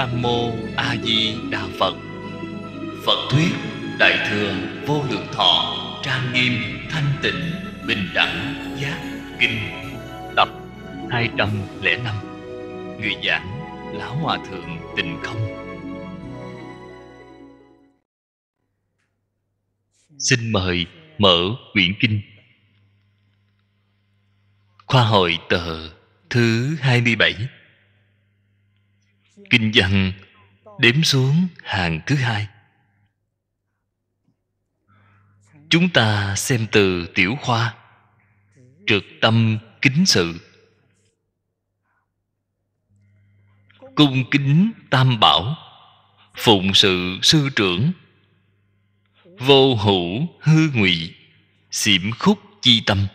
Nam Mô A Di Đà Phật Phật Thuyết Đại Thừa Vô Lượng Thọ Trang Nghiêm Thanh Tịnh Bình Đẳng Giác Kinh Tập 205 Người giảng Lão Hòa Thượng Tình Không Xin mời mở quyển kinh Khoa hội tờ thứ 27 kinh văn đếm xuống hàng thứ hai chúng ta xem từ tiểu khoa trượt tâm kính sự cung kính tam bảo phụng sự sư trưởng vô hữu hư ngụy xỉm khúc chi tâm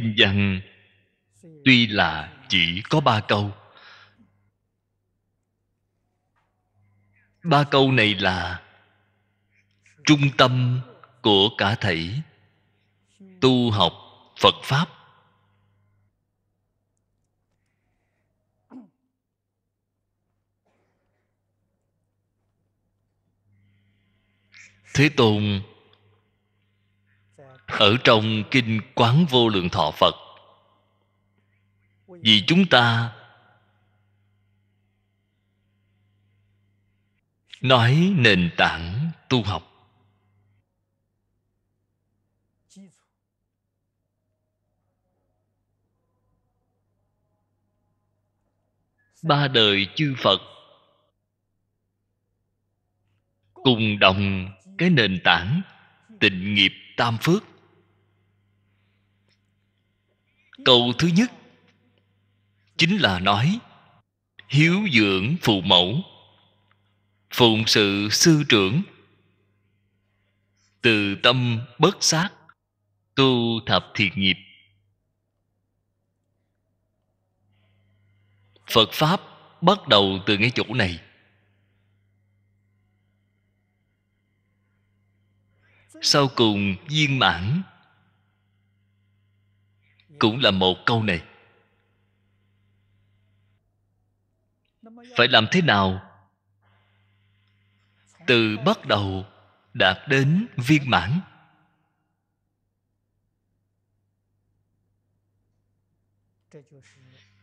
kinh văn tuy là chỉ có ba câu ba câu này là trung tâm của cả thảy tu học phật pháp thế tôn ở trong kinh quán vô lượng thọ phật vì chúng ta nói nền tảng tu học ba đời chư phật cùng đồng cái nền tảng tịnh nghiệp tam phước câu thứ nhất chính là nói hiếu dưỡng phụ mẫu phụng sự sư trưởng từ tâm bất sát tu thập thiện nghiệp phật pháp bắt đầu từ ngay chỗ này sau cùng viên mãn cũng là một câu này phải làm thế nào từ bắt đầu đạt đến viên mãn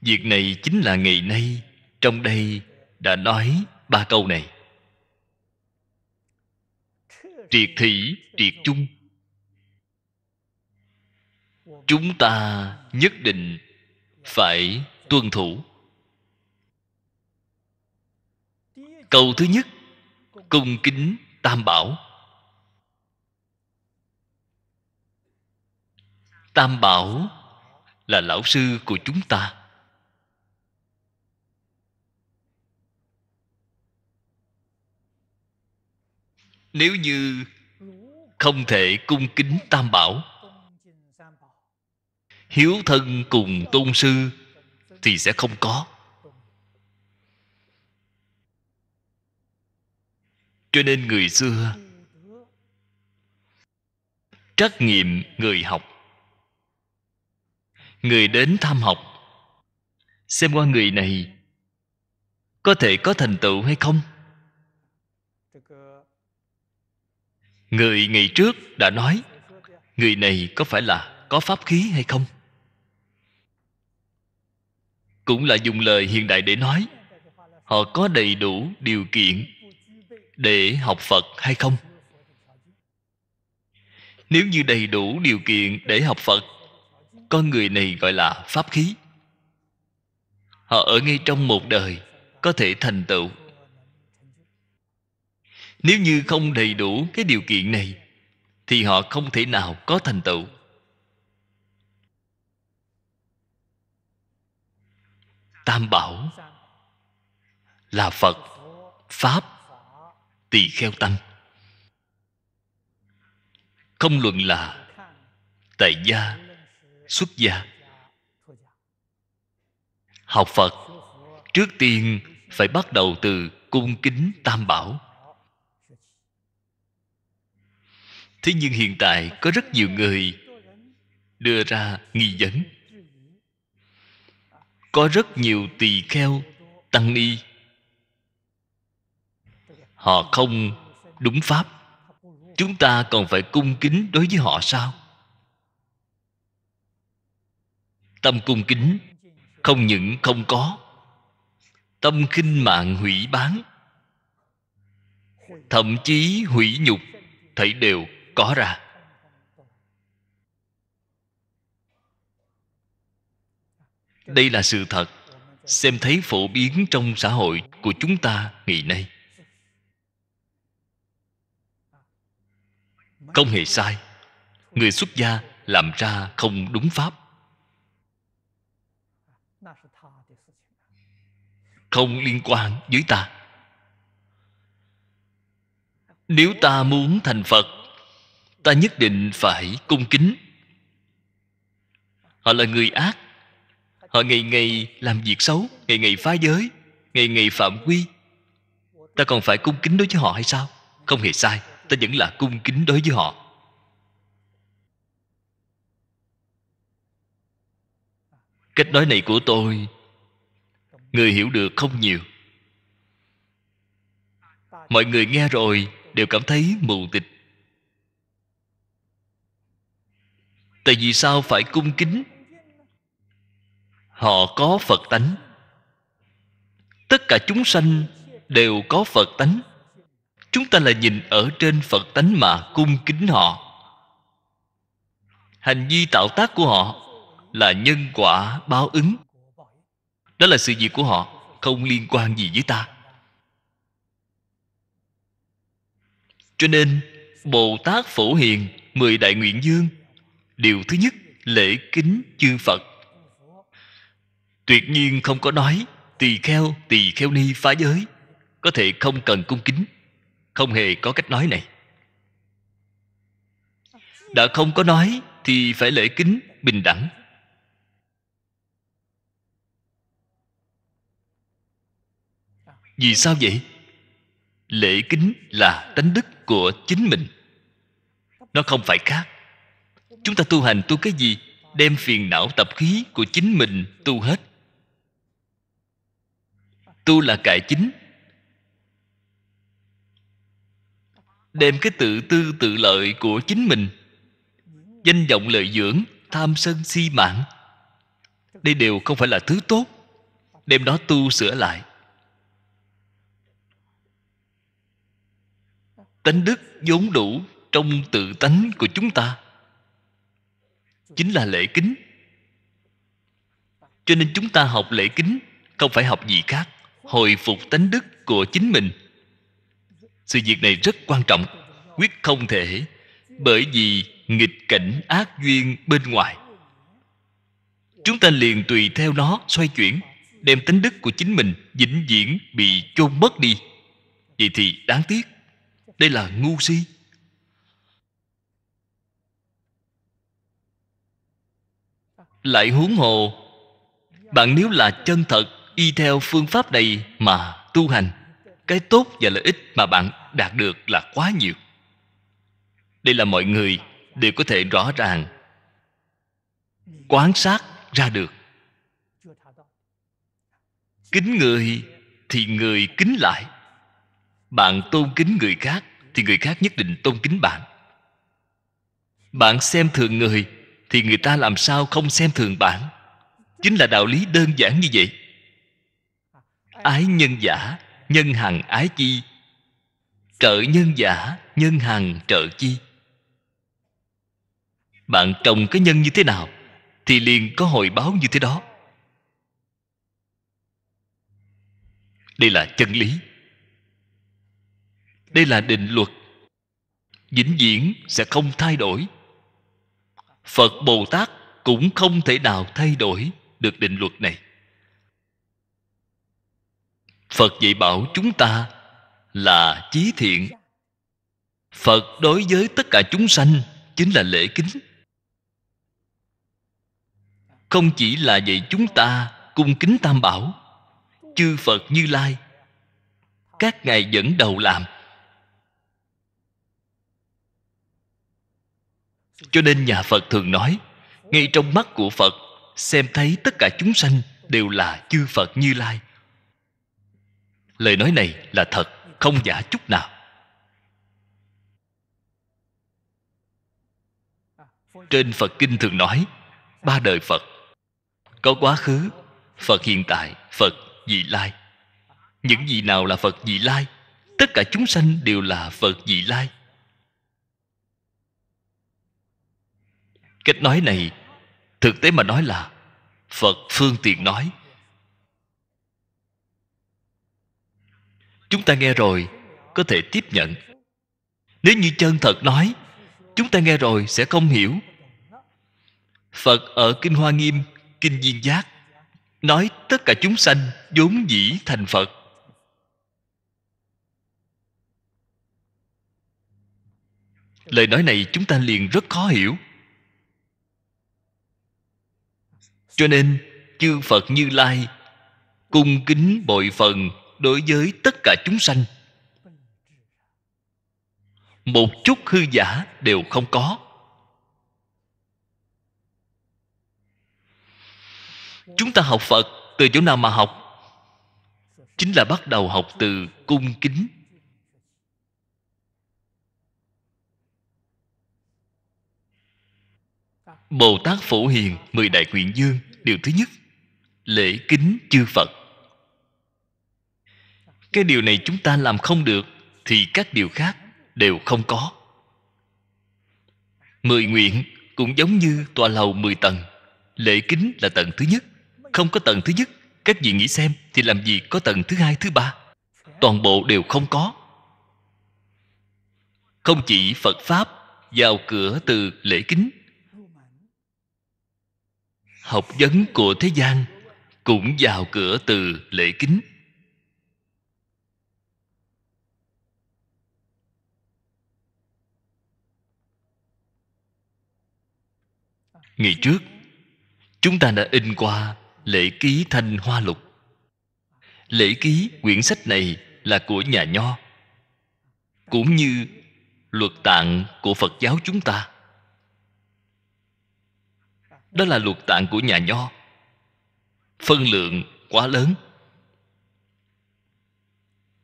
việc này chính là ngày nay trong đây đã nói ba câu này triệt thị triệt chung chúng ta nhất định phải tuân thủ câu thứ nhất cung kính tam bảo tam bảo là lão sư của chúng ta nếu như không thể cung kính tam bảo hiếu thân cùng tôn sư thì sẽ không có cho nên người xưa trắc nghiệm người học người đến tham học xem qua người này có thể có thành tựu hay không người ngày trước đã nói người này có phải là có pháp khí hay không cũng là dùng lời hiện đại để nói họ có đầy đủ điều kiện để học phật hay không nếu như đầy đủ điều kiện để học phật con người này gọi là pháp khí họ ở ngay trong một đời có thể thành tựu nếu như không đầy đủ cái điều kiện này thì họ không thể nào có thành tựu tam bảo là phật pháp tỳ kheo tăng không luận là tại gia xuất gia học phật trước tiên phải bắt đầu từ cung kính tam bảo thế nhưng hiện tại có rất nhiều người đưa ra nghi vấn có rất nhiều tỳ kheo tăng y họ không đúng pháp chúng ta còn phải cung kính đối với họ sao tâm cung kính không những không có tâm khinh mạng hủy bán thậm chí hủy nhục thảy đều có ra đây là sự thật xem thấy phổ biến trong xã hội của chúng ta ngày nay không hề sai người xuất gia làm ra không đúng pháp không liên quan với ta nếu ta muốn thành phật ta nhất định phải cung kính họ là người ác họ ngày ngày làm việc xấu ngày ngày phá giới ngày ngày phạm quy ta còn phải cung kính đối với họ hay sao không hề sai ta vẫn là cung kính đối với họ cách nói này của tôi người hiểu được không nhiều mọi người nghe rồi đều cảm thấy mù tịt tại vì sao phải cung kính họ có phật tánh tất cả chúng sanh đều có phật tánh chúng ta là nhìn ở trên phật tánh mà cung kính họ hành vi tạo tác của họ là nhân quả báo ứng đó là sự việc của họ không liên quan gì với ta cho nên bồ tát phổ hiền mười đại nguyện dương điều thứ nhất lễ kính chư phật tuyệt nhiên không có nói tỳ kheo tỳ kheo ni phá giới có thể không cần cung kính không hề có cách nói này đã không có nói thì phải lễ kính bình đẳng vì sao vậy lễ kính là tánh đức của chính mình nó không phải khác chúng ta tu hành tu cái gì đem phiền não tập khí của chính mình tu hết tu là cải chính đem cái tự tư tự lợi của chính mình danh vọng lợi dưỡng tham sân si mạng đây đều không phải là thứ tốt đem đó tu sửa lại tánh đức vốn đủ trong tự tánh của chúng ta chính là lễ kính cho nên chúng ta học lễ kính không phải học gì khác hồi phục tánh đức của chính mình sự việc này rất quan trọng quyết không thể bởi vì nghịch cảnh ác duyên bên ngoài chúng ta liền tùy theo nó xoay chuyển đem tánh đức của chính mình vĩnh viễn bị chôn mất đi vậy thì đáng tiếc đây là ngu si lại huống hồ bạn nếu là chân thật y theo phương pháp này mà tu hành cái tốt và lợi ích mà bạn đạt được là quá nhiều đây là mọi người đều có thể rõ ràng quán sát ra được kính người thì người kính lại bạn tôn kính người khác thì người khác nhất định tôn kính bạn bạn xem thường người thì người ta làm sao không xem thường bạn chính là đạo lý đơn giản như vậy ái nhân giả nhân hằng ái chi trợ nhân giả nhân hằng trợ chi bạn trồng cái nhân như thế nào thì liền có hồi báo như thế đó đây là chân lý đây là định luật vĩnh viễn sẽ không thay đổi phật bồ tát cũng không thể nào thay đổi được định luật này phật dạy bảo chúng ta là chí thiện phật đối với tất cả chúng sanh chính là lễ kính không chỉ là dạy chúng ta cung kính tam bảo chư phật như lai các ngài dẫn đầu làm cho nên nhà phật thường nói ngay trong mắt của phật xem thấy tất cả chúng sanh đều là chư phật như lai lời nói này là thật không giả chút nào trên phật kinh thường nói ba đời phật có quá khứ phật hiện tại phật vị lai những gì nào là phật vị lai tất cả chúng sanh đều là phật vị lai cách nói này thực tế mà nói là phật phương tiện nói chúng ta nghe rồi có thể tiếp nhận nếu như chân thật nói chúng ta nghe rồi sẽ không hiểu phật ở kinh hoa nghiêm kinh viên giác nói tất cả chúng sanh vốn dĩ thành phật lời nói này chúng ta liền rất khó hiểu cho nên chư phật như lai cung kính bội phần đối với tất cả chúng sanh một chút hư giả đều không có chúng ta học phật từ chỗ nào mà học chính là bắt đầu học từ cung kính bồ tát phổ hiền mười đại nguyện dương điều thứ nhất lễ kính chư phật cái điều này chúng ta làm không được thì các điều khác đều không có mười nguyện cũng giống như tòa lầu mười tầng lễ kính là tầng thứ nhất không có tầng thứ nhất các vị nghĩ xem thì làm gì có tầng thứ hai thứ ba toàn bộ đều không có không chỉ phật pháp vào cửa từ lễ kính học vấn của thế gian cũng vào cửa từ lễ kính ngày trước chúng ta đã in qua lễ ký thanh hoa lục lễ ký quyển sách này là của nhà nho cũng như luật tạng của phật giáo chúng ta đó là luật tạng của nhà nho phân lượng quá lớn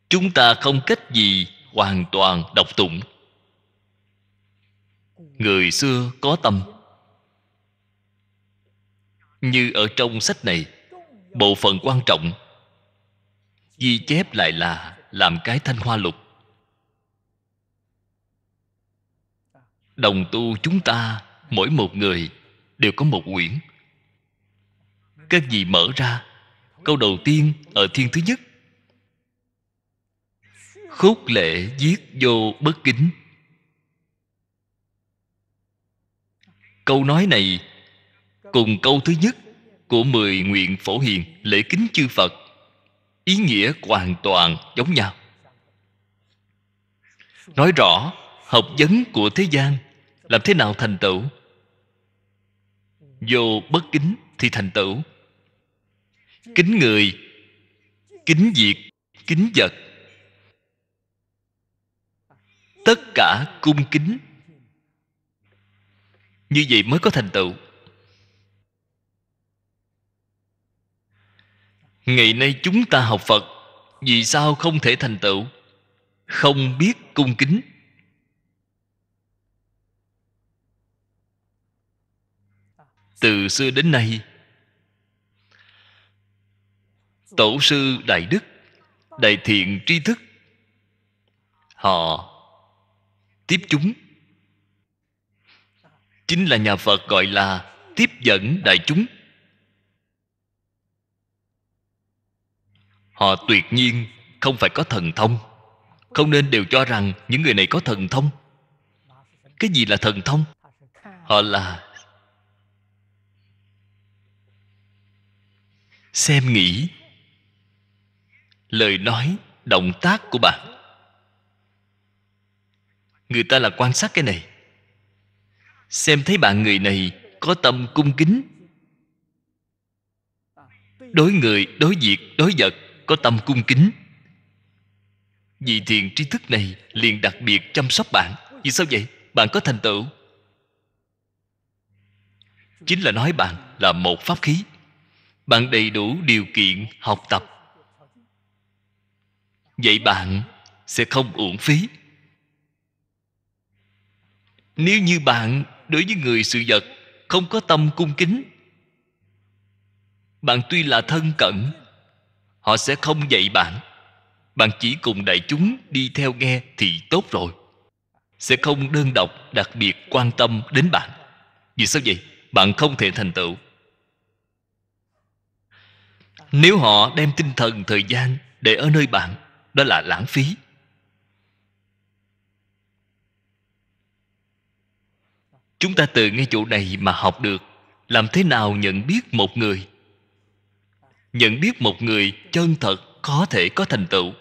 chúng ta không cách gì hoàn toàn độc tụng người xưa có tâm như ở trong sách này bộ phận quan trọng ghi chép lại là làm cái thanh hoa lục đồng tu chúng ta mỗi một người đều có một quyển các vị mở ra câu đầu tiên ở thiên thứ nhất khúc lệ viết vô bất kính câu nói này cùng câu thứ nhất của mười nguyện phổ hiền lễ kính chư phật ý nghĩa hoàn toàn giống nhau nói rõ học vấn của thế gian làm thế nào thành tựu vô bất kính thì thành tựu kính người kính diệt kính vật tất cả cung kính như vậy mới có thành tựu ngày nay chúng ta học phật vì sao không thể thành tựu không biết cung kính từ xưa đến nay tổ sư đại đức đại thiện tri thức họ tiếp chúng chính là nhà phật gọi là tiếp dẫn đại chúng họ tuyệt nhiên không phải có thần thông không nên đều cho rằng những người này có thần thông cái gì là thần thông họ là xem nghĩ lời nói động tác của bạn người ta là quan sát cái này xem thấy bạn người này có tâm cung kính đối người đối việc đối vật có tâm cung kính vị thiền tri thức này liền đặc biệt chăm sóc bạn vì sao vậy bạn có thành tựu chính là nói bạn là một pháp khí bạn đầy đủ điều kiện học tập vậy bạn sẽ không uổng phí nếu như bạn đối với người sự vật không có tâm cung kính bạn tuy là thân cận họ sẽ không dạy bạn bạn chỉ cùng đại chúng đi theo nghe thì tốt rồi sẽ không đơn độc đặc biệt quan tâm đến bạn vì sao vậy bạn không thể thành tựu nếu họ đem tinh thần thời gian để ở nơi bạn đó là lãng phí chúng ta từ ngay chỗ này mà học được làm thế nào nhận biết một người nhận biết một người chân thật có thể có thành tựu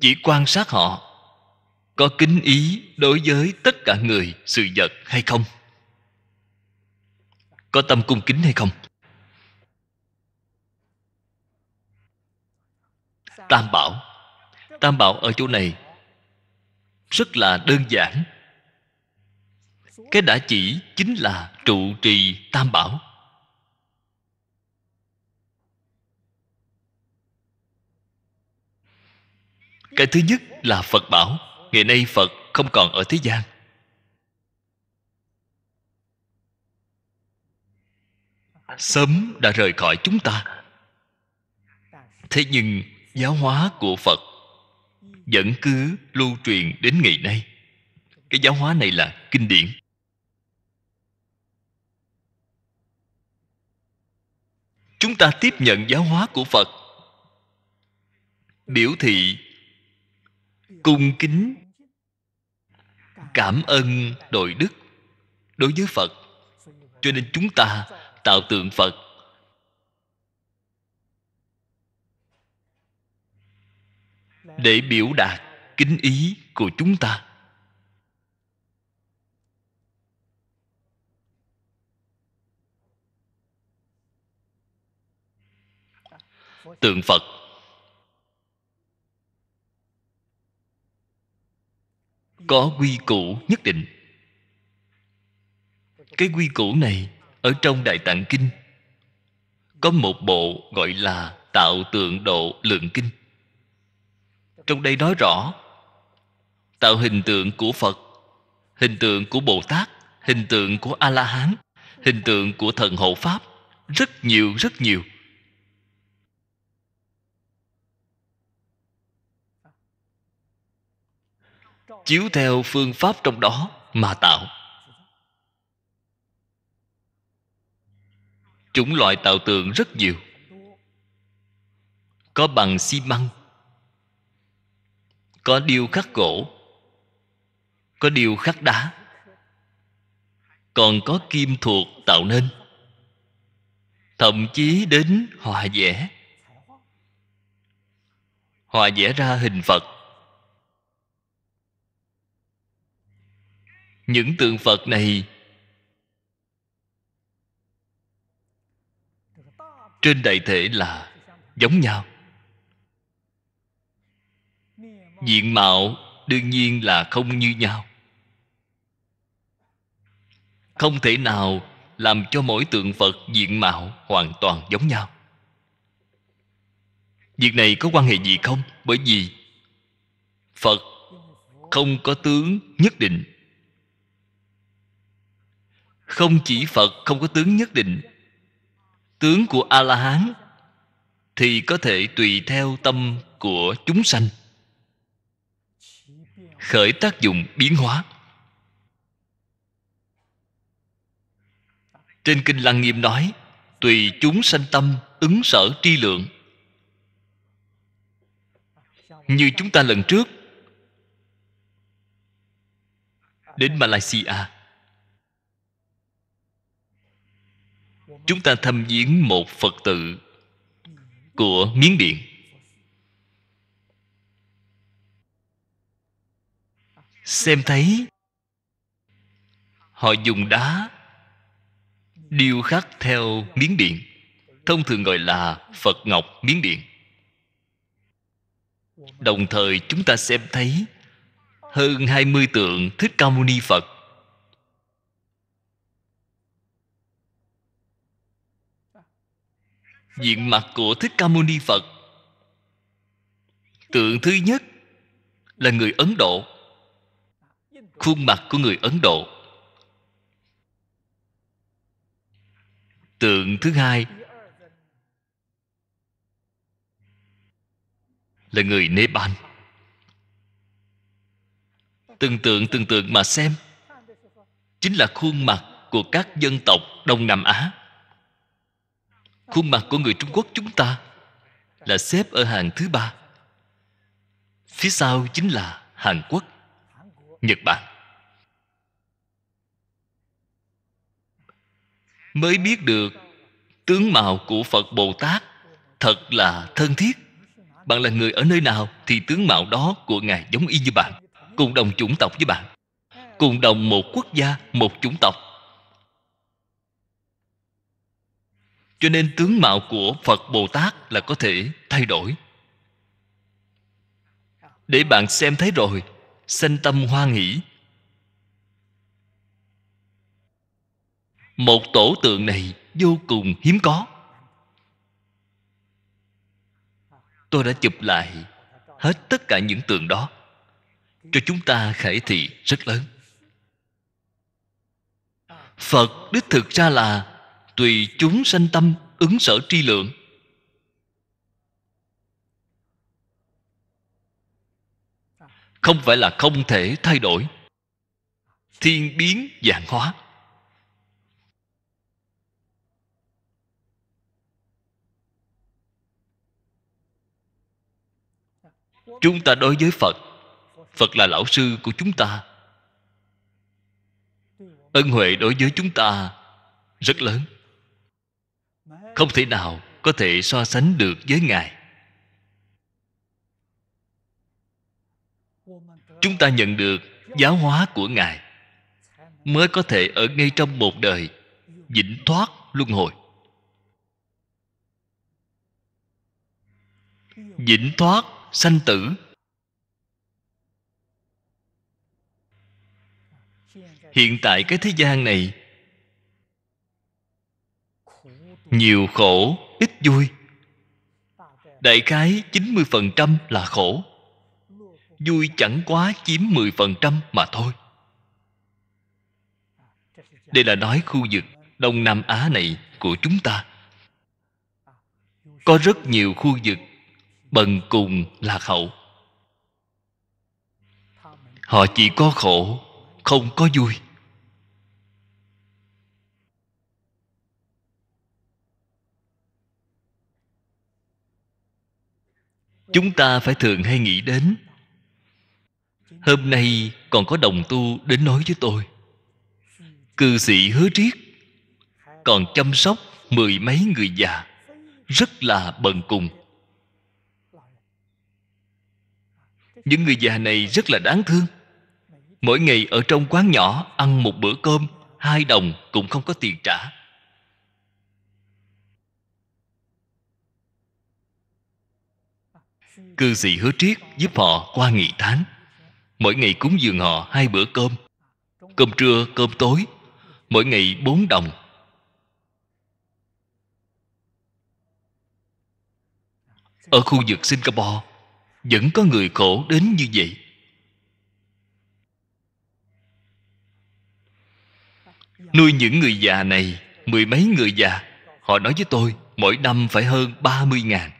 chỉ quan sát họ có kính ý đối với tất cả người sự vật hay không có tâm cung kính hay không tam bảo tam bảo ở chỗ này rất là đơn giản cái đã chỉ chính là trụ trì tam bảo cái thứ nhất là phật bảo ngày nay phật không còn ở thế gian sớm đã rời khỏi chúng ta thế nhưng giáo hóa của phật vẫn cứ lưu truyền đến ngày nay cái giáo hóa này là kinh điển chúng ta tiếp nhận giáo hóa của phật biểu thị cung kính cảm ơn đội đức đối với phật cho nên chúng ta tạo tượng phật để biểu đạt kính ý của chúng ta tượng phật có quy củ nhất định cái quy củ này ở trong đại tạng kinh có một bộ gọi là tạo tượng độ lượng kinh trong đây nói rõ tạo hình tượng của phật hình tượng của bồ tát hình tượng của a la hán hình tượng của thần hộ pháp rất nhiều rất nhiều chiếu theo phương pháp trong đó mà tạo chủng loại tạo tượng rất nhiều có bằng xi măng có điêu khắc gỗ có điêu khắc đá còn có kim thuộc tạo nên thậm chí đến hòa vẽ hòa vẽ ra hình phật những tượng phật này trên đại thể là giống nhau diện mạo đương nhiên là không như nhau không thể nào làm cho mỗi tượng phật diện mạo hoàn toàn giống nhau việc này có quan hệ gì không bởi vì phật không có tướng nhất định không chỉ phật không có tướng nhất định tướng của a la hán thì có thể tùy theo tâm của chúng sanh khởi tác dụng biến hóa trên kinh lăng nghiêm nói tùy chúng sanh tâm ứng sở tri lượng như chúng ta lần trước đến malaysia chúng ta thăm viếng một phật tự của miến điện xem thấy họ dùng đá điêu khắc theo miến điện thông thường gọi là phật ngọc miến điện đồng thời chúng ta xem thấy hơn 20 tượng Thích Ca Mâu Ni Phật diện mặt của thích ca mâu ni phật tượng thứ nhất là người ấn độ khuôn mặt của người ấn độ tượng thứ hai là người nepal từng tượng từng tượng mà xem chính là khuôn mặt của các dân tộc đông nam á khuôn mặt của người trung quốc chúng ta là xếp ở hàng thứ ba phía sau chính là hàn quốc nhật bản mới biết được tướng mạo của phật bồ tát thật là thân thiết bạn là người ở nơi nào thì tướng mạo đó của ngài giống y như bạn cùng đồng chủng tộc với bạn cùng đồng một quốc gia một chủng tộc cho nên tướng mạo của phật bồ tát là có thể thay đổi để bạn xem thấy rồi sanh tâm hoa nghĩ một tổ tượng này vô cùng hiếm có tôi đã chụp lại hết tất cả những tượng đó cho chúng ta khải thị rất lớn phật đích thực ra là tùy chúng sanh tâm ứng sở tri lượng không phải là không thể thay đổi thiên biến dạng hóa chúng ta đối với phật phật là lão sư của chúng ta ân huệ đối với chúng ta rất lớn không thể nào có thể so sánh được với ngài chúng ta nhận được giáo hóa của ngài mới có thể ở ngay trong một đời vĩnh thoát luân hồi vĩnh thoát sanh tử hiện tại cái thế gian này nhiều khổ ít vui đại khái 90% là khổ vui chẳng quá chiếm 10% mà thôi đây là nói khu vực đông nam á này của chúng ta có rất nhiều khu vực bần cùng lạc hậu họ chỉ có khổ không có vui chúng ta phải thường hay nghĩ đến hôm nay còn có đồng tu đến nói với tôi cư sĩ hứa triết còn chăm sóc mười mấy người già rất là bận cùng những người già này rất là đáng thương mỗi ngày ở trong quán nhỏ ăn một bữa cơm hai đồng cũng không có tiền trả cư sĩ hứa triết giúp họ qua nghị tháng mỗi ngày cúng dường họ hai bữa cơm cơm trưa cơm tối mỗi ngày bốn đồng ở khu vực singapore vẫn có người khổ đến như vậy nuôi những người già này mười mấy người già họ nói với tôi mỗi năm phải hơn ba mươi ngàn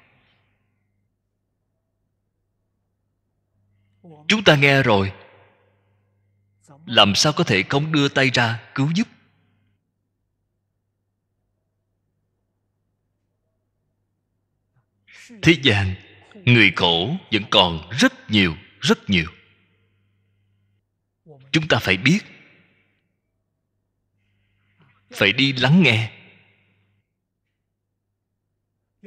chúng ta nghe rồi làm sao có thể không đưa tay ra cứu giúp thế gian người khổ vẫn còn rất nhiều rất nhiều chúng ta phải biết phải đi lắng nghe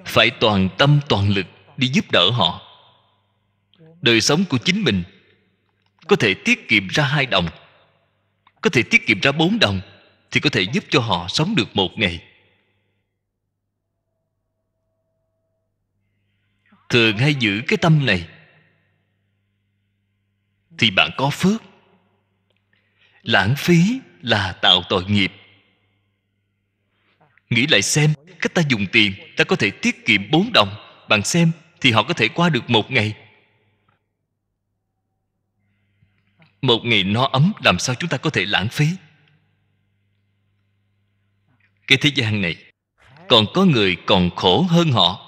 phải toàn tâm toàn lực đi giúp đỡ họ đời sống của chính mình có thể tiết kiệm ra hai đồng có thể tiết kiệm ra bốn đồng thì có thể giúp cho họ sống được một ngày thường hay giữ cái tâm này thì bạn có phước lãng phí là tạo tội nghiệp nghĩ lại xem cách ta dùng tiền ta có thể tiết kiệm bốn đồng bạn xem thì họ có thể qua được một ngày một ngày no ấm làm sao chúng ta có thể lãng phí cái thế gian này còn có người còn khổ hơn họ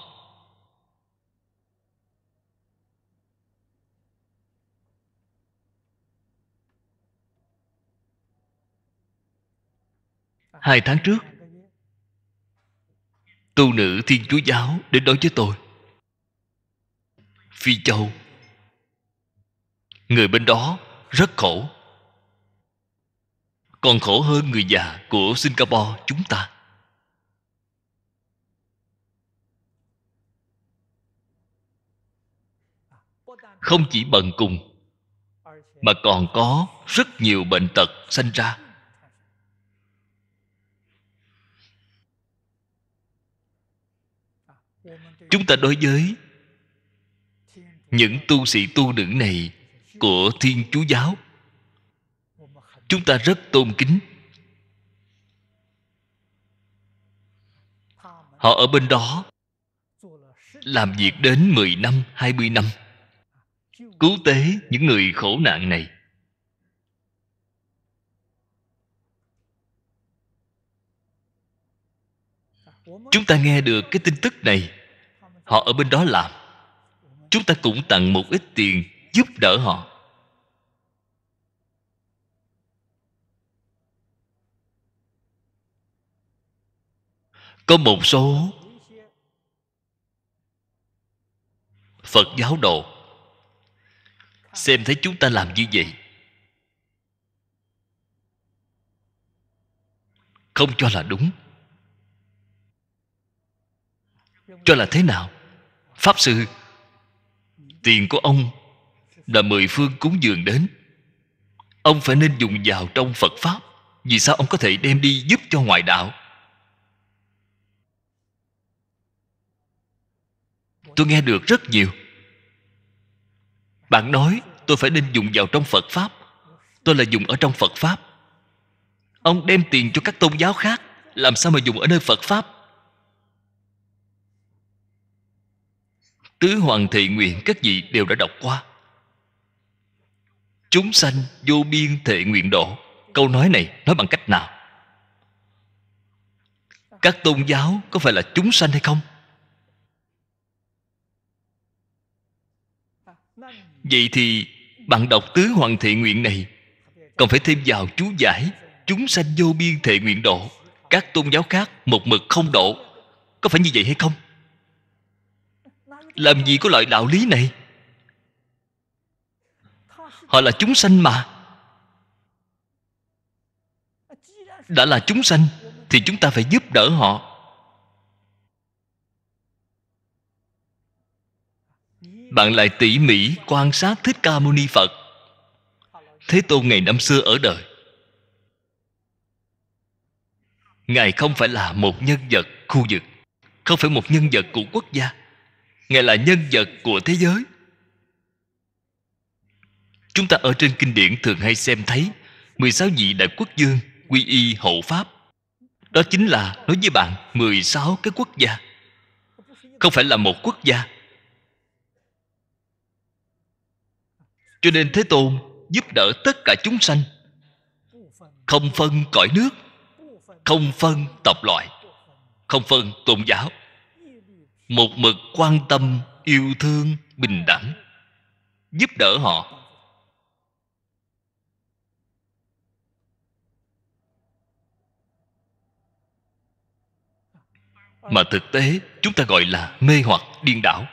hai tháng trước tu nữ thiên chúa giáo đến nói với tôi phi châu người bên đó rất khổ còn khổ hơn người già của singapore chúng ta không chỉ bần cùng mà còn có rất nhiều bệnh tật sanh ra chúng ta đối với những tu sĩ tu nữ này của thiên chúa giáo chúng ta rất tôn kính họ ở bên đó làm việc đến 10 năm, 20 năm cứu tế những người khổ nạn này chúng ta nghe được cái tin tức này họ ở bên đó làm chúng ta cũng tặng một ít tiền giúp đỡ họ có một số phật giáo đồ xem thấy chúng ta làm như vậy không cho là đúng cho là thế nào pháp sư tiền của ông là mười phương cúng dường đến ông phải nên dùng vào trong phật pháp vì sao ông có thể đem đi giúp cho ngoại đạo tôi nghe được rất nhiều bạn nói tôi phải nên dùng vào trong phật pháp tôi là dùng ở trong phật pháp ông đem tiền cho các tôn giáo khác làm sao mà dùng ở nơi phật pháp tứ hoàng thị nguyện các vị đều đã đọc qua chúng sanh vô biên thệ nguyện độ câu nói này nói bằng cách nào các tôn giáo có phải là chúng sanh hay không vậy thì bạn đọc tứ hoàng thệ nguyện này còn phải thêm vào chú giải chúng sanh vô biên thệ nguyện độ các tôn giáo khác một mực không độ có phải như vậy hay không làm gì có loại đạo lý này họ là chúng sanh mà đã là chúng sanh thì chúng ta phải giúp đỡ họ bạn lại tỉ mỉ quan sát thích ca mâu ni phật thế tôn ngày năm xưa ở đời ngài không phải là một nhân vật khu vực không phải một nhân vật của quốc gia ngài là nhân vật của thế giới chúng ta ở trên kinh điển thường hay xem thấy 16 vị đại quốc dương quy y hộ pháp đó chính là nói với bạn 16 cái quốc gia không phải là một quốc gia cho nên thế tôn giúp đỡ tất cả chúng sanh không phân cõi nước không phân tộc loại không phân tôn giáo một mực quan tâm yêu thương bình đẳng giúp đỡ họ mà thực tế chúng ta gọi là mê hoặc điên đảo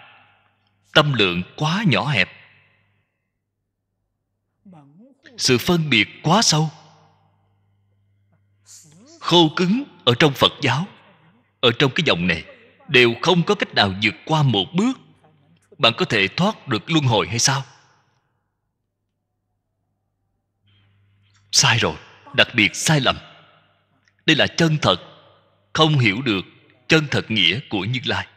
tâm lượng quá nhỏ hẹp sự phân biệt quá sâu khô cứng ở trong phật giáo ở trong cái dòng này đều không có cách nào vượt qua một bước bạn có thể thoát được luân hồi hay sao sai rồi đặc biệt sai lầm đây là chân thật không hiểu được chân thật nghĩa của như lai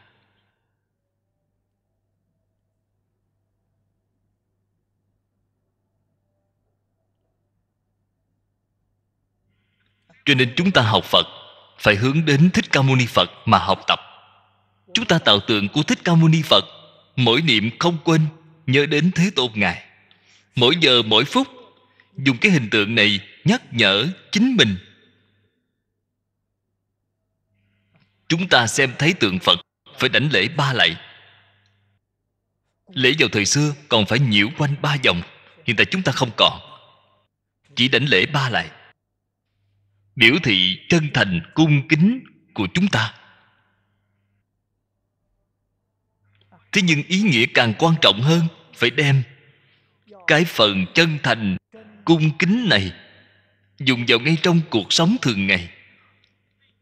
cho nên chúng ta học phật phải hướng đến thích ca mâu ni phật mà học tập chúng ta tạo tượng của thích ca mâu ni phật mỗi niệm không quên nhớ đến thế tôn ngài mỗi giờ mỗi phút dùng cái hình tượng này nhắc nhở chính mình chúng ta xem thấy tượng phật phải đảnh lễ ba lạy lễ vào thời xưa còn phải nhiễu quanh ba vòng hiện tại chúng ta không còn chỉ đảnh lễ ba lạy biểu thị chân thành cung kính của chúng ta thế nhưng ý nghĩa càng quan trọng hơn phải đem cái phần chân thành cung kính này dùng vào ngay trong cuộc sống thường ngày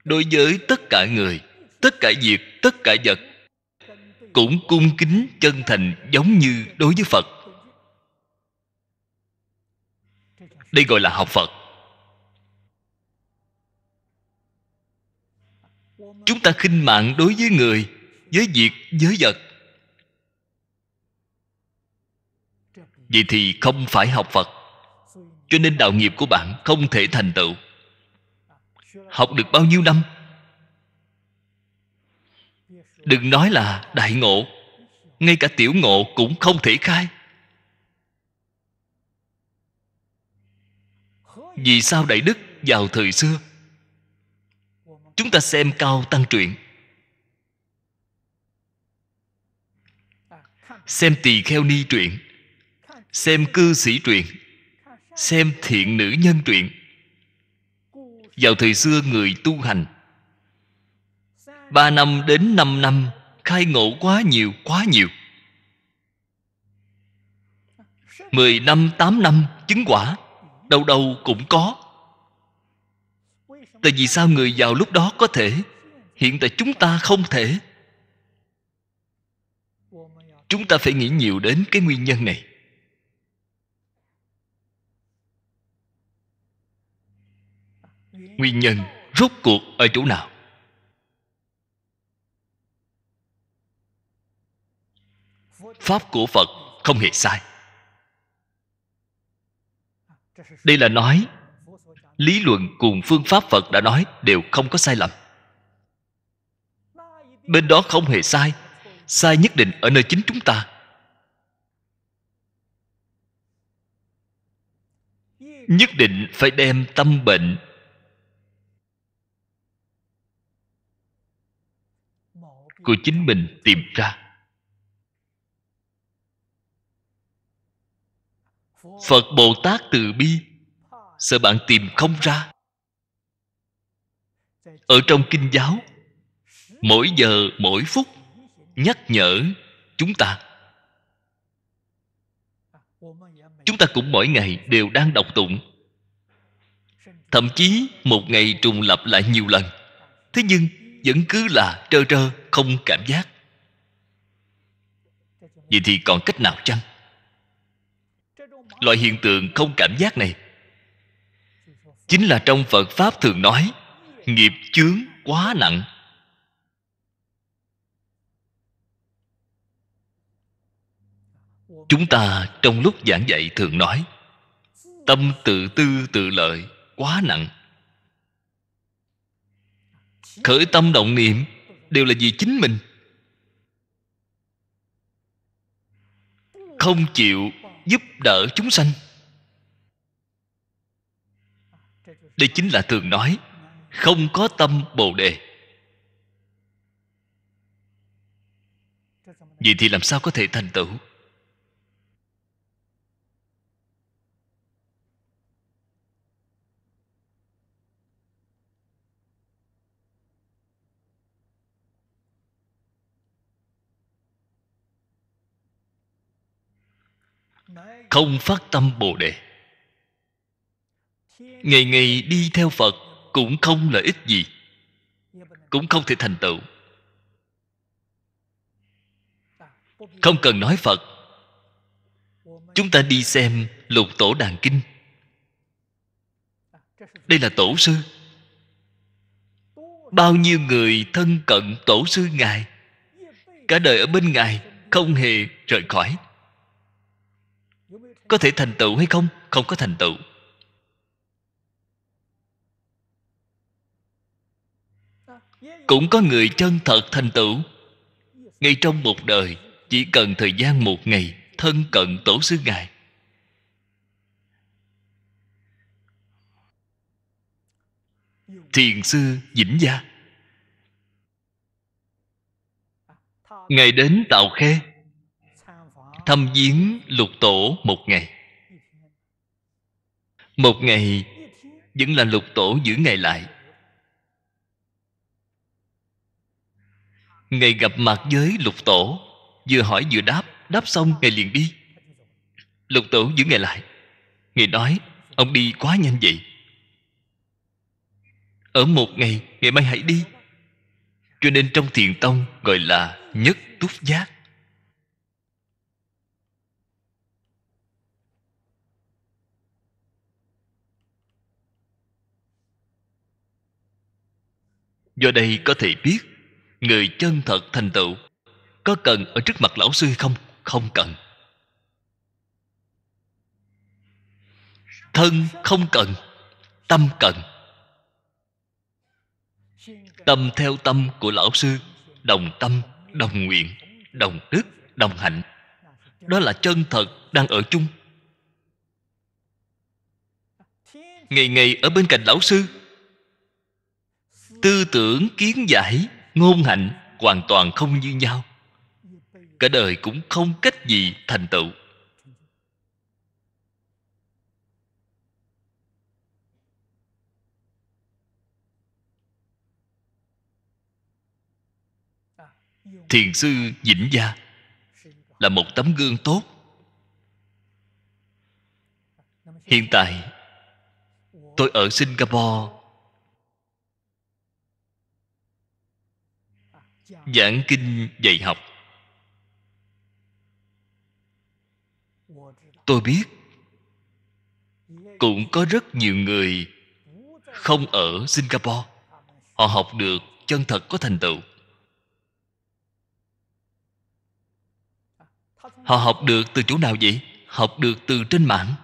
đối với tất cả người tất cả việc tất cả vật cũng cung kính chân thành giống như đối với phật đây gọi là học phật chúng ta khinh mạng đối với người với việc với vật vậy thì không phải học phật cho nên đạo nghiệp của bạn không thể thành tựu học được bao nhiêu năm đừng nói là đại ngộ ngay cả tiểu ngộ cũng không thể khai vì sao đại đức vào thời xưa chúng ta xem cao tăng truyện xem tỳ kheo ni truyện xem cư sĩ truyện xem thiện nữ nhân truyện vào thời xưa người tu hành ba năm đến năm năm khai ngộ quá nhiều quá nhiều mười năm tám năm chứng quả đâu đâu cũng có tại vì sao người giàu lúc đó có thể hiện tại chúng ta không thể chúng ta phải nghĩ nhiều đến cái nguyên nhân này nguyên nhân rốt cuộc ở chỗ nào pháp của phật không hề sai đây là nói lý luận cùng phương pháp phật đã nói đều không có sai lầm bên đó không hề sai sai nhất định ở nơi chính chúng ta nhất định phải đem tâm bệnh của chính mình tìm ra phật bồ tát từ bi sợ bạn tìm không ra ở trong kinh giáo mỗi giờ mỗi phút nhắc nhở chúng ta chúng ta cũng mỗi ngày đều đang đọc tụng thậm chí một ngày trùng lặp lại nhiều lần thế nhưng vẫn cứ là trơ trơ không cảm giác vậy thì còn cách nào chăng loại hiện tượng không cảm giác này chính là trong phật pháp thường nói nghiệp chướng quá nặng chúng ta trong lúc giảng dạy thường nói tâm tự tư tự lợi quá nặng khởi tâm động niệm đều là vì chính mình không chịu giúp đỡ chúng sanh đây chính là thường nói không có tâm bồ đề vậy thì làm sao có thể thành tựu không phát tâm bồ đề ngày ngày đi theo phật cũng không lợi ích gì cũng không thể thành tựu không cần nói phật chúng ta đi xem lục tổ đàn kinh đây là tổ sư bao nhiêu người thân cận tổ sư ngài cả đời ở bên ngài không hề rời khỏi có thể thành tựu hay không không có thành tựu cũng có người chân thật thành tựu ngay trong một đời chỉ cần thời gian một ngày thân cận tổ sư ngài thiền sư vĩnh gia ngài đến tạo khê thăm viếng lục tổ một ngày một ngày vẫn là lục tổ giữ ngày lại ngày gặp mặt với lục tổ Vừa hỏi vừa đáp Đáp xong ngày liền đi Lục tổ giữ ngày lại ngày nói Ông đi quá nhanh vậy Ở một ngày Ngày mai hãy đi Cho nên trong thiền tông Gọi là nhất túc giác Do đây có thể biết người chân thật thành tựu có cần ở trước mặt lão sư không không cần thân không cần tâm cần tâm theo tâm của lão sư đồng tâm đồng nguyện đồng đức đồng hạnh đó là chân thật đang ở chung ngày ngày ở bên cạnh lão sư tư tưởng kiến giải ngôn hạnh hoàn toàn không như nhau cả đời cũng không cách gì thành tựu thiền sư vĩnh gia là một tấm gương tốt hiện tại tôi ở singapore giảng kinh dạy học tôi biết cũng có rất nhiều người không ở singapore họ học được chân thật có thành tựu họ học được từ chỗ nào vậy học được từ trên mạng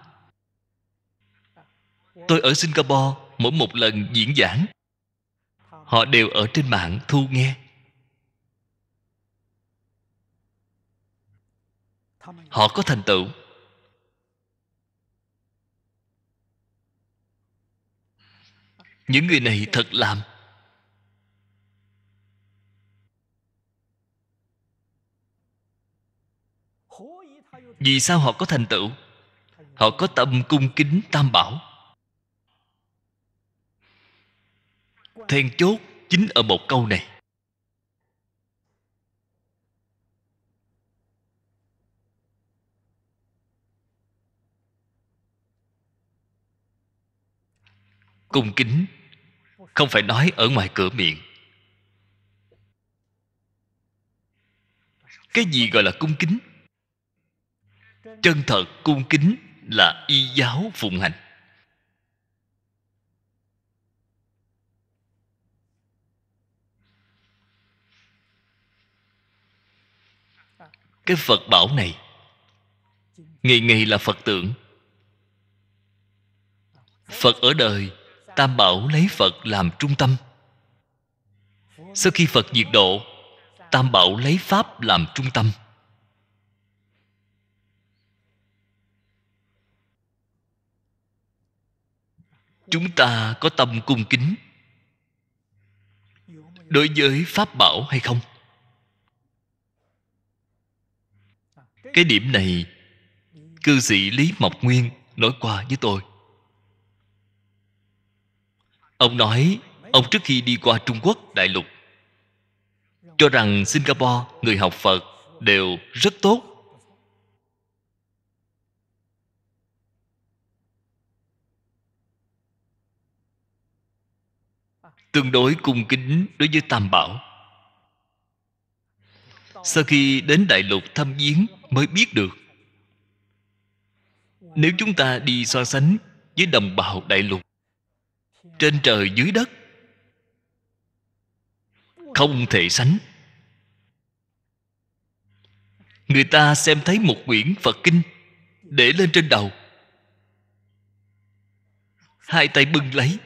tôi ở singapore mỗi một lần diễn giảng họ đều ở trên mạng thu nghe họ có thành tựu những người này thật làm vì sao họ có thành tựu họ có tâm cung kính tam bảo then chốt chính ở một câu này cung kính không phải nói ở ngoài cửa miệng cái gì gọi là cung kính chân thật cung kính là y giáo phụng hành cái phật bảo này ngày ngày là phật tượng phật ở đời tam bảo lấy phật làm trung tâm sau khi phật diệt độ tam bảo lấy pháp làm trung tâm chúng ta có tâm cung kính đối với pháp bảo hay không cái điểm này cư sĩ lý mộc nguyên nói qua với tôi ông nói ông trước khi đi qua trung quốc đại lục cho rằng singapore người học phật đều rất tốt tương đối cung kính đối với tam bảo sau khi đến đại lục thăm viếng mới biết được nếu chúng ta đi so sánh với đồng bào đại lục trên trời dưới đất không thể sánh người ta xem thấy một quyển phật kinh để lên trên đầu hai tay bưng lấy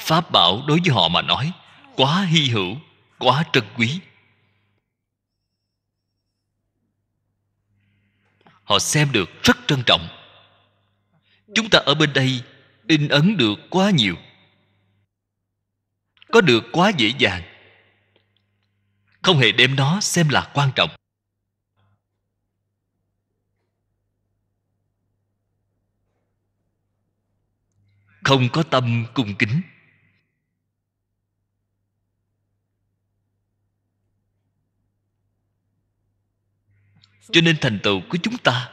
pháp bảo đối với họ mà nói quá hy hữu quá trân quý họ xem được rất trân trọng chúng ta ở bên đây in ấn được quá nhiều có được quá dễ dàng không hề đem nó xem là quan trọng không có tâm cung kính cho nên thành tựu của chúng ta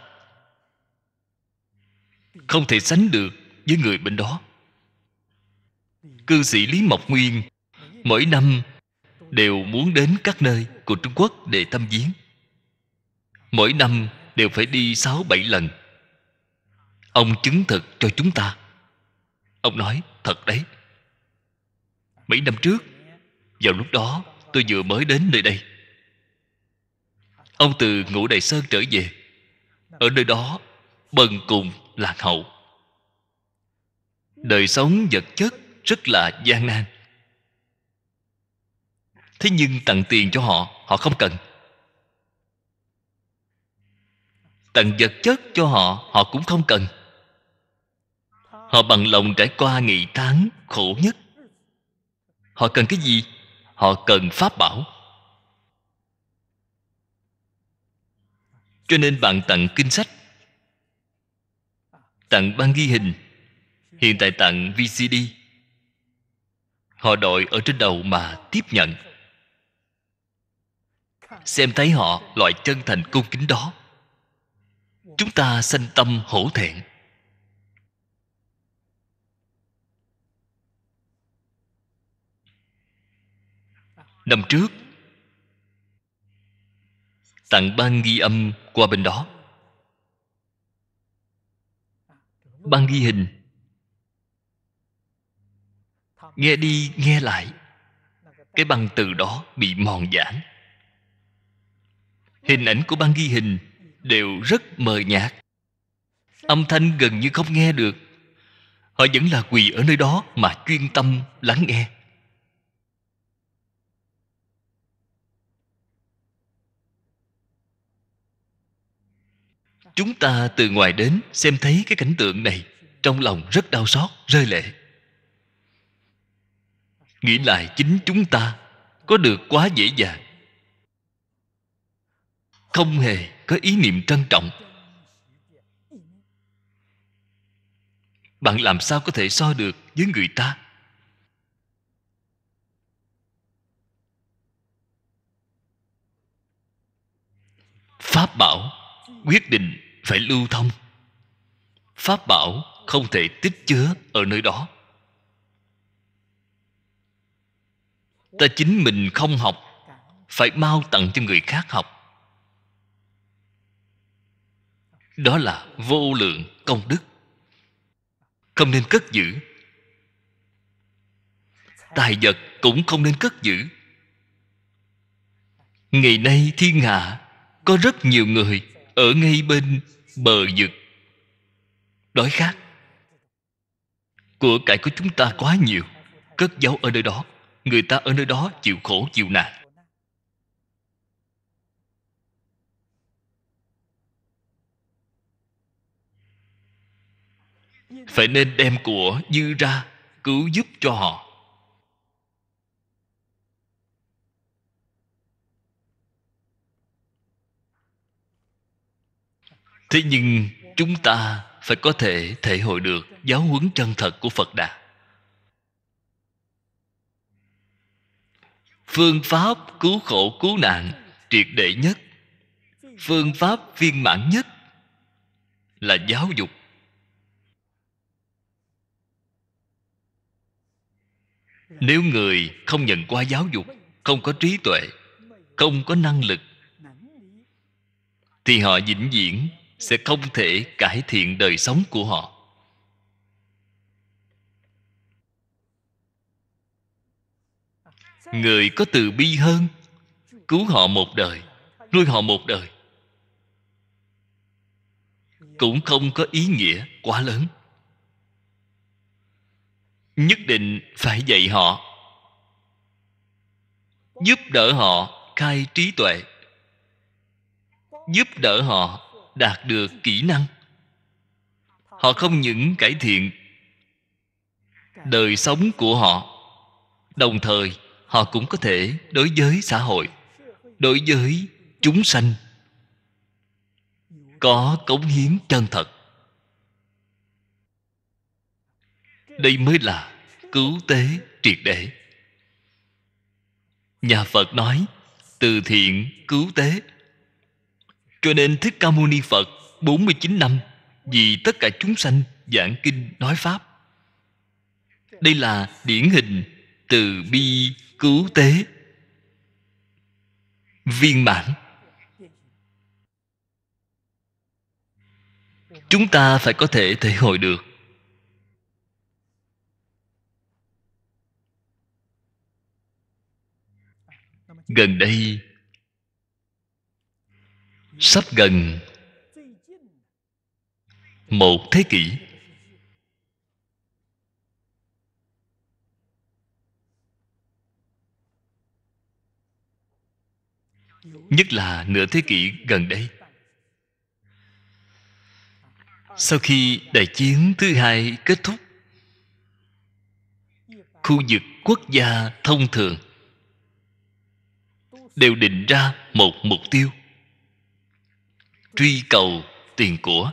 không thể sánh được với người bên đó cư sĩ lý mộc nguyên mỗi năm đều muốn đến các nơi của trung quốc để thăm viếng mỗi năm đều phải đi sáu bảy lần ông chứng thực cho chúng ta ông nói thật đấy mấy năm trước vào lúc đó tôi vừa mới đến nơi đây ông từ ngũ đại sơn trở về ở nơi đó bần cùng lạc hậu đời sống vật chất rất là gian nan thế nhưng tặng tiền cho họ họ không cần tặng vật chất cho họ họ cũng không cần họ bằng lòng trải qua nghị tháng khổ nhất họ cần cái gì họ cần pháp bảo cho nên bạn tặng kinh sách tặng băng ghi hình hiện tại tặng vcd họ đội ở trên đầu mà tiếp nhận xem thấy họ loại chân thành cung kính đó chúng ta sanh tâm hổ thẹn năm trước tặng ban ghi âm qua bên đó ban ghi hình nghe đi nghe lại cái băng từ đó bị mòn giãn hình ảnh của ban ghi hình đều rất mờ nhạt âm thanh gần như không nghe được họ vẫn là quỳ ở nơi đó mà chuyên tâm lắng nghe chúng ta từ ngoài đến xem thấy cái cảnh tượng này trong lòng rất đau xót rơi lệ nghĩ lại chính chúng ta có được quá dễ dàng không hề có ý niệm trân trọng bạn làm sao có thể so được với người ta pháp bảo quyết định phải lưu thông pháp bảo không thể tích chứa ở nơi đó ta chính mình không học phải mau tặng cho người khác học đó là vô lượng công đức không nên cất giữ tài vật cũng không nên cất giữ ngày nay thiên hạ có rất nhiều người ở ngay bên bờ vực đói khát của cải của chúng ta quá nhiều cất giấu ở nơi đó người ta ở nơi đó chịu khổ chịu nạn phải nên đem của dư ra cứu giúp cho họ thế nhưng chúng ta phải có thể thể hội được giáo huấn chân thật của phật đà phương pháp cứu khổ cứu nạn triệt để nhất phương pháp viên mãn nhất là giáo dục nếu người không nhận qua giáo dục không có trí tuệ không có năng lực thì họ vĩnh viễn sẽ không thể cải thiện đời sống của họ người có từ bi hơn cứu họ một đời nuôi họ một đời cũng không có ý nghĩa quá lớn nhất định phải dạy họ giúp đỡ họ khai trí tuệ giúp đỡ họ đạt được kỹ năng họ không những cải thiện đời sống của họ đồng thời họ cũng có thể đối với xã hội đối với chúng sanh có cống hiến chân thật đây mới là cứu tế triệt để nhà phật nói từ thiện cứu tế cho nên Thích Ca Mâu Ni Phật 49 năm vì tất cả chúng sanh giảng kinh nói pháp. Đây là điển hình từ bi cứu tế viên mãn. Chúng ta phải có thể thể hội được gần đây sắp gần một thế kỷ nhất là nửa thế kỷ gần đây sau khi đại chiến thứ hai kết thúc khu vực quốc gia thông thường đều định ra một mục tiêu truy cầu tiền của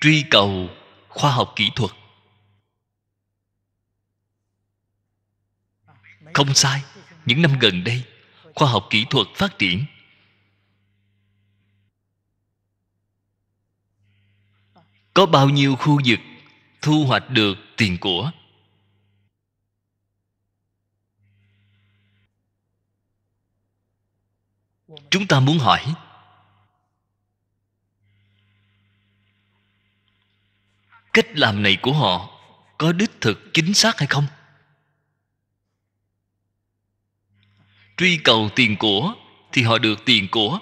truy cầu khoa học kỹ thuật không sai những năm gần đây khoa học kỹ thuật phát triển có bao nhiêu khu vực thu hoạch được tiền của chúng ta muốn hỏi cách làm này của họ có đích thực chính xác hay không truy cầu tiền của thì họ được tiền của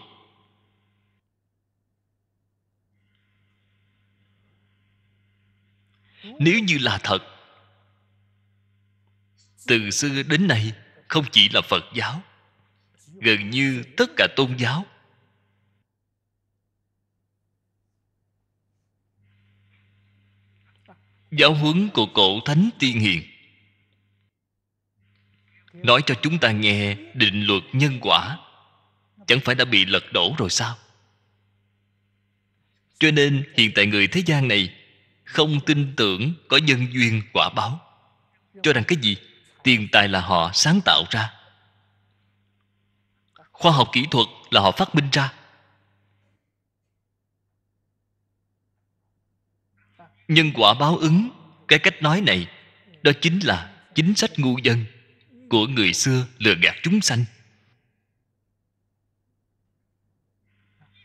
nếu như là thật từ xưa đến nay không chỉ là phật giáo gần như tất cả tôn giáo giáo huấn của cổ thánh tiên hiền nói cho chúng ta nghe định luật nhân quả chẳng phải đã bị lật đổ rồi sao cho nên hiện tại người thế gian này không tin tưởng có nhân duyên quả báo cho rằng cái gì tiền tài là họ sáng tạo ra khoa học kỹ thuật là họ phát minh ra nhân quả báo ứng cái cách nói này đó chính là chính sách ngu dân của người xưa lừa gạt chúng sanh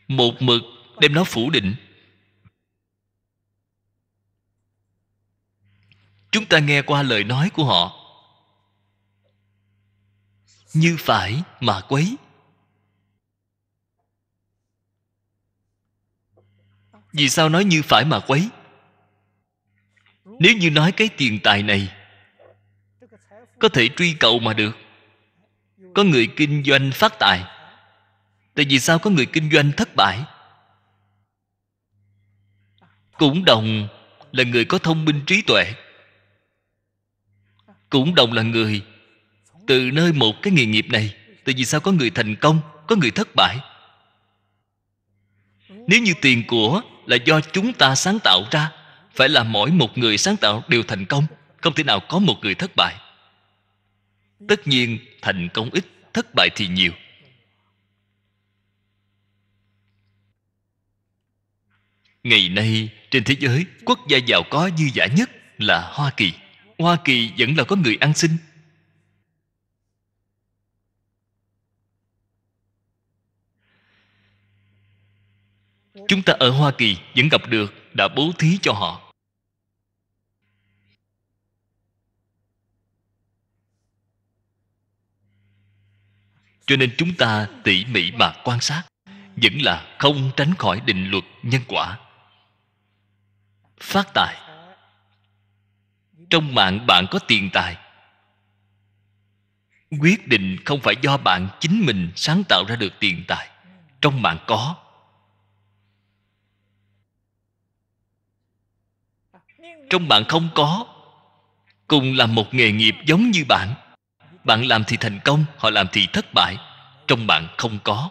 một mực đem nó phủ định chúng ta nghe qua lời nói của họ như phải mà quấy vì sao nói như phải mà quấy nếu như nói cái tiền tài này có thể truy cầu mà được có người kinh doanh phát tài tại vì sao có người kinh doanh thất bại cũng đồng là người có thông minh trí tuệ cũng đồng là người từ nơi một cái nghề nghiệp này tại vì sao có người thành công có người thất bại nếu như tiền của là do chúng ta sáng tạo ra phải là mỗi một người sáng tạo đều thành công không thể nào có một người thất bại tất nhiên thành công ít thất bại thì nhiều ngày nay trên thế giới quốc gia giàu có dư giả nhất là hoa kỳ hoa kỳ vẫn là có người ăn xin chúng ta ở hoa kỳ vẫn gặp được đã bố thí cho họ cho nên chúng ta tỉ mỉ mà quan sát vẫn là không tránh khỏi định luật nhân quả phát tài trong mạng bạn có tiền tài quyết định không phải do bạn chính mình sáng tạo ra được tiền tài trong mạng có trong bạn không có cùng làm một nghề nghiệp giống như bạn bạn làm thì thành công họ làm thì thất bại trong bạn không có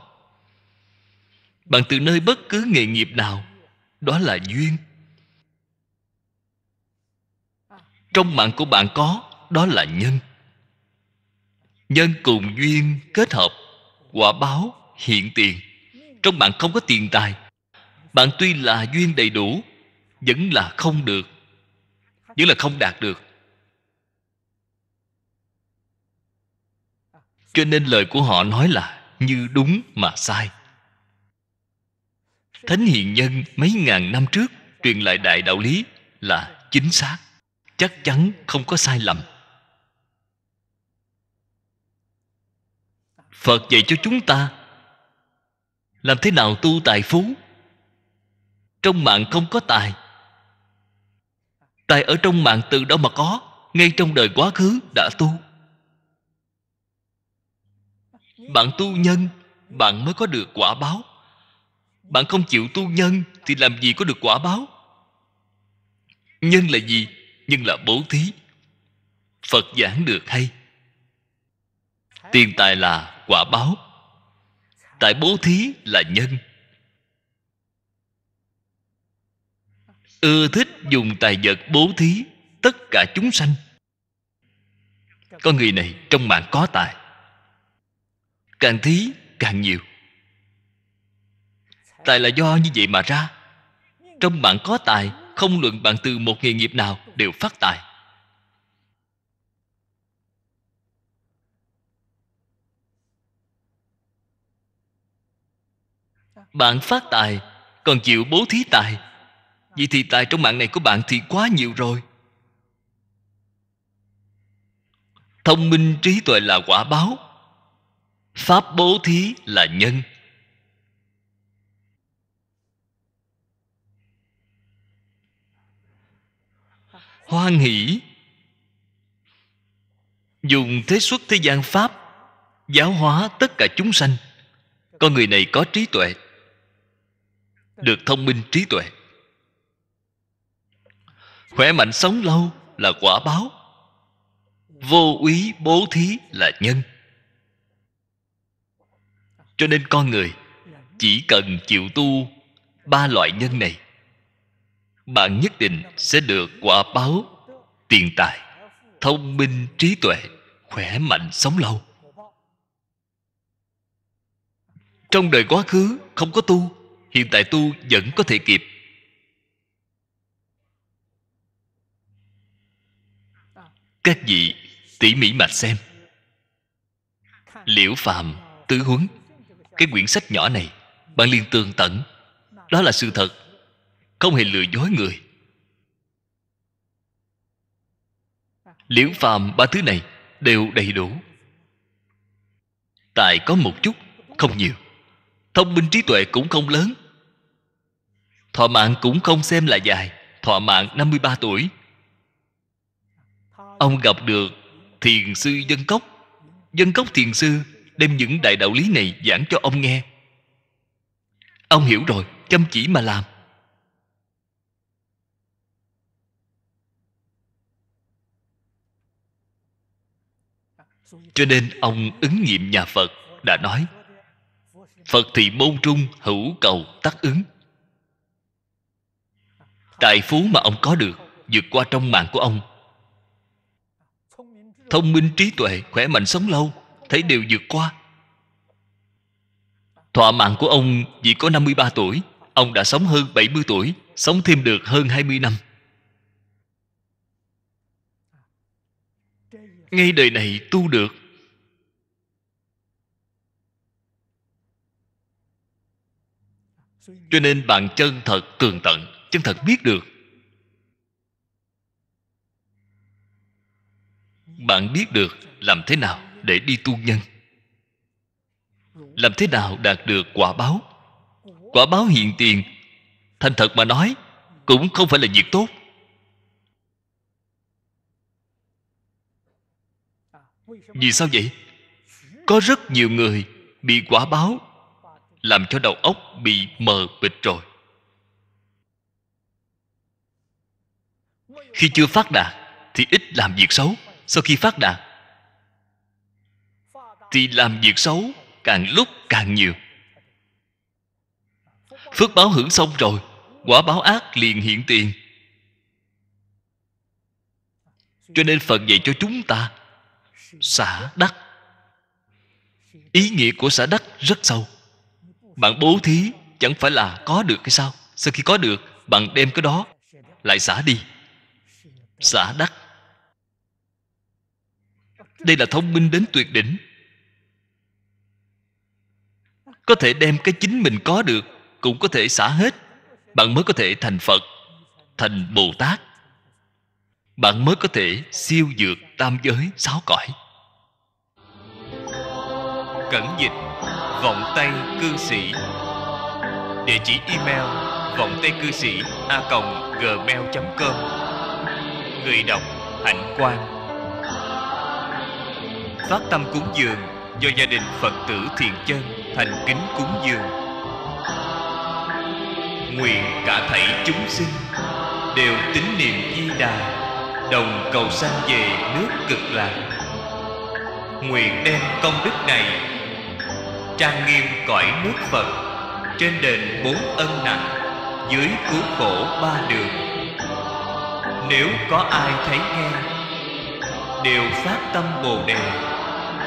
bạn từ nơi bất cứ nghề nghiệp nào đó là duyên trong mạng của bạn có đó là nhân nhân cùng duyên kết hợp quả báo hiện tiền trong bạn không có tiền tài bạn tuy là duyên đầy đủ vẫn là không được nhưng là không đạt được cho nên lời của họ nói là như đúng mà sai thánh hiền nhân mấy ngàn năm trước truyền lại đại đạo lý là chính xác chắc chắn không có sai lầm phật dạy cho chúng ta làm thế nào tu tài phú trong mạng không có tài Tài ở trong mạng từ đó mà có ngay trong đời quá khứ đã tu bạn tu nhân bạn mới có được quả báo bạn không chịu tu nhân thì làm gì có được quả báo nhân là gì nhưng là bố thí phật giảng được hay tiền tài là quả báo tại bố thí là nhân ưa thích dùng tài vật bố thí tất cả chúng sanh Con người này trong mạng có tài càng thí càng nhiều tài là do như vậy mà ra trong mạng có tài không luận bạn từ một nghề nghiệp nào đều phát tài bạn phát tài còn chịu bố thí tài vì thì tài trong mạng này của bạn thì quá nhiều rồi Thông minh trí tuệ là quả báo Pháp bố thí là nhân Hoan hỷ Dùng thế xuất thế gian Pháp Giáo hóa tất cả chúng sanh Con người này có trí tuệ Được thông minh trí tuệ khỏe mạnh sống lâu là quả báo vô úy bố thí là nhân cho nên con người chỉ cần chịu tu ba loại nhân này bạn nhất định sẽ được quả báo tiền tài thông minh trí tuệ khỏe mạnh sống lâu trong đời quá khứ không có tu hiện tại tu vẫn có thể kịp các vị tỉ mỉ mà xem liễu phàm tứ huấn cái quyển sách nhỏ này bạn liên tường tận đó là sự thật không hề lừa dối người liễu phàm ba thứ này đều đầy đủ tài có một chút không nhiều thông minh trí tuệ cũng không lớn thọ mạng cũng không xem là dài thọ mạng 53 tuổi ông gặp được thiền sư dân cốc dân cốc thiền sư đem những đại đạo lý này giảng cho ông nghe ông hiểu rồi chăm chỉ mà làm cho nên ông ứng nghiệm nhà phật đã nói phật thì môn trung hữu cầu tác ứng tài phú mà ông có được vượt qua trong mạng của ông thông minh trí tuệ khỏe mạnh sống lâu thấy đều vượt qua thọ mạng của ông chỉ có 53 tuổi ông đã sống hơn 70 tuổi sống thêm được hơn 20 năm ngay đời này tu được cho nên bạn chân thật tường tận chân thật biết được bạn biết được làm thế nào để đi tu nhân làm thế nào đạt được quả báo quả báo hiện tiền thành thật mà nói cũng không phải là việc tốt vì sao vậy có rất nhiều người bị quả báo làm cho đầu óc bị mờ bịt rồi khi chưa phát đạt thì ít làm việc xấu sau khi phát đạt thì làm việc xấu càng lúc càng nhiều phước báo hưởng xong rồi quả báo ác liền hiện tiền cho nên phật dạy cho chúng ta xả đắc ý nghĩa của xả đắc rất sâu bạn bố thí chẳng phải là có được hay sao sau khi có được bạn đem cái đó lại xả đi xả đắc đây là thông minh đến tuyệt đỉnh có thể đem cái chính mình có được cũng có thể xả hết bạn mới có thể thành phật thành bồ tát bạn mới có thể siêu dược tam giới sáu cõi cẩn dịch vọng tay cư sĩ địa chỉ email vọng tay cư sĩ a gmail com người đọc hạnh quang phát tâm cúng dường do gia đình Phật tử Thiện Chân thành kính cúng dường. Nguyện cả thảy chúng sinh đều tín niệm Di Đà, đồng cầu sanh về nước cực lạc. Nguyện đem công đức này trang nghiêm cõi nước Phật trên đền bốn ân nặng dưới cứu khổ ba đường. Nếu có ai thấy nghe đều phát tâm Bồ đề